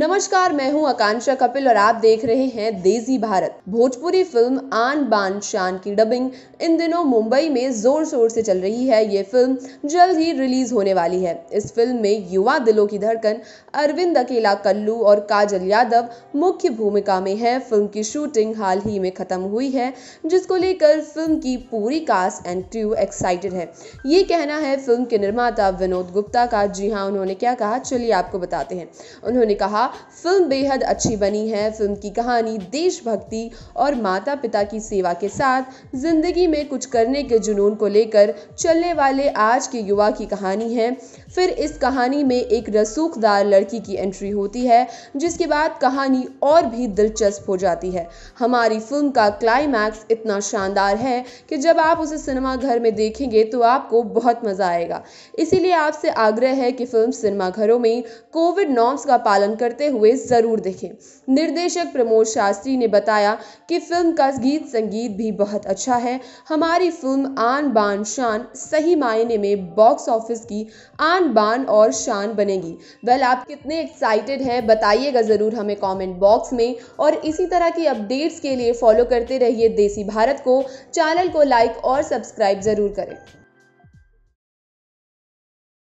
नमस्कार मैं हूं आकांक्षा कपिल और आप देख रहे हैं देसी भारत भोजपुरी फिल्म आन बान शान की डबिंग इन दिनों मुंबई में जोर शोर से चल रही है ये फिल्म जल्द ही रिलीज होने वाली है इस फिल्म में युवा दिलों की धड़कन अरविंद अकेला कल्लू और काजल यादव मुख्य भूमिका में है फिल्म की शूटिंग हाल ही में खत्म हुई है जिसको लेकर फिल्म की पूरी कास्ट एंड ट्रू एक्साइटेड है ये कहना है फिल्म के निर्माता विनोद गुप्ता का जी हाँ उन्होंने क्या कहा चलिए आपको बताते हैं उन्होंने कहा फिल्म बेहद अच्छी बनी है फिल्म की कहानी देशभक्ति और माता पिता की सेवा के साथ जिंदगी में कुछ करने के जुनून को लेकर चलने वाले आज के युवा की कहानी है फिर इस कहानी में एक रसूखदार लड़की की एंट्री होती है जिसके बाद कहानी और भी दिलचस्प हो जाती है हमारी फिल्म का क्लाइमैक्स इतना शानदार है कि जब आप उसे सिनेमा घर में देखेंगे तो आपको बहुत मज़ा आएगा इसीलिए आपसे आग्रह है कि फिल्म सिनेमाघरों में कोविड नॉर्म्स का पालन करते करते हुए ज़रूर देखें निर्देशक प्रमोद शास्त्री ने बताया कि फिल्म का गीत संगीत भी बहुत अच्छा है हमारी फिल्म आन बान शान सही मायने में बॉक्स ऑफिस की आन बान और शान बनेगी वेल आप कितने एक्साइटेड हैं बताइएगा ज़रूर हमें कॉमेंट बॉक्स में और इसी तरह की अपडेट्स के लिए फॉलो करते रहिए देसी भारत को चैनल को लाइक और सब्सक्राइब ज़रूर करें